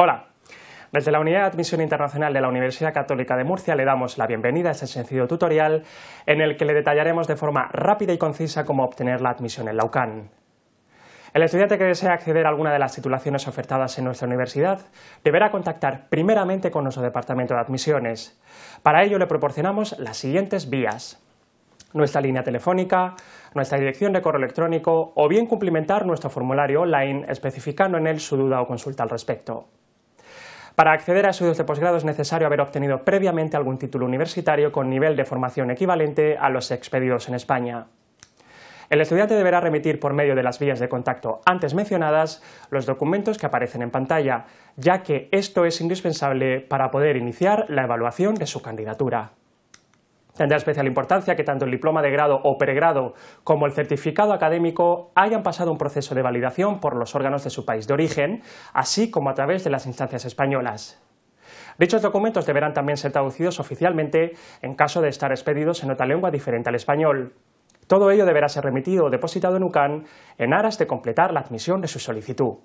Hola. Desde la Unidad de Admisión Internacional de la Universidad Católica de Murcia le damos la bienvenida a este sencillo tutorial en el que le detallaremos de forma rápida y concisa cómo obtener la admisión en la UCAN. El estudiante que desea acceder a alguna de las titulaciones ofertadas en nuestra universidad deberá contactar primeramente con nuestro Departamento de Admisiones. Para ello le proporcionamos las siguientes vías. Nuestra línea telefónica, nuestra dirección de correo electrónico o bien cumplimentar nuestro formulario online especificando en él su duda o consulta al respecto. Para acceder a estudios de posgrado es necesario haber obtenido previamente algún título universitario con nivel de formación equivalente a los expedidos en España. El estudiante deberá remitir por medio de las vías de contacto antes mencionadas los documentos que aparecen en pantalla, ya que esto es indispensable para poder iniciar la evaluación de su candidatura. Tendrá especial importancia que tanto el diploma de grado o pregrado como el certificado académico hayan pasado un proceso de validación por los órganos de su país de origen, así como a través de las instancias españolas. Dichos documentos deberán también ser traducidos oficialmente en caso de estar expedidos en otra lengua diferente al español. Todo ello deberá ser remitido o depositado en UCAN en aras de completar la admisión de su solicitud.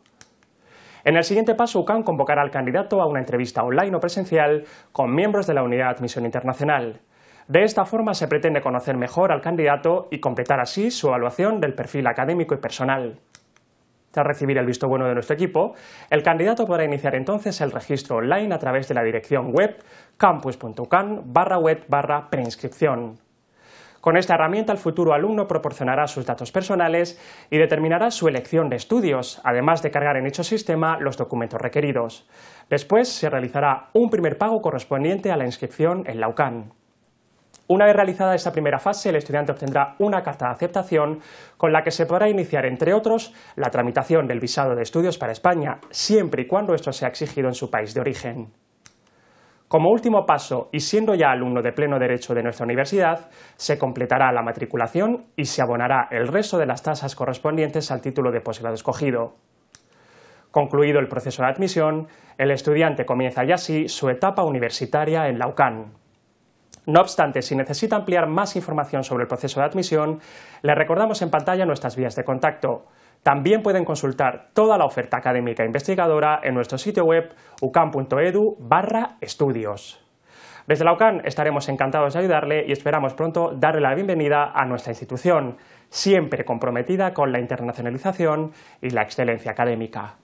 En el siguiente paso, UCAN convocará al candidato a una entrevista online o presencial con miembros de la Unidad de Admisión Internacional. De esta forma se pretende conocer mejor al candidato y completar así su evaluación del perfil académico y personal. Tras recibir el visto bueno de nuestro equipo, el candidato podrá iniciar entonces el registro online a través de la dirección web campus.ucan barra web barra preinscripción. Con esta herramienta el futuro alumno proporcionará sus datos personales y determinará su elección de estudios, además de cargar en dicho sistema los documentos requeridos. Después se realizará un primer pago correspondiente a la inscripción en la UCAN. Una vez realizada esta primera fase, el estudiante obtendrá una carta de aceptación con la que se podrá iniciar, entre otros, la tramitación del visado de estudios para España, siempre y cuando esto sea exigido en su país de origen. Como último paso, y siendo ya alumno de pleno derecho de nuestra universidad, se completará la matriculación y se abonará el resto de las tasas correspondientes al título de posgrado escogido. Concluido el proceso de admisión, el estudiante comienza ya así su etapa universitaria en la UCAN. No obstante, si necesita ampliar más información sobre el proceso de admisión, le recordamos en pantalla nuestras vías de contacto. También pueden consultar toda la oferta académica investigadora en nuestro sitio web ucam.edu barra estudios. Desde la UCAN estaremos encantados de ayudarle y esperamos pronto darle la bienvenida a nuestra institución, siempre comprometida con la internacionalización y la excelencia académica.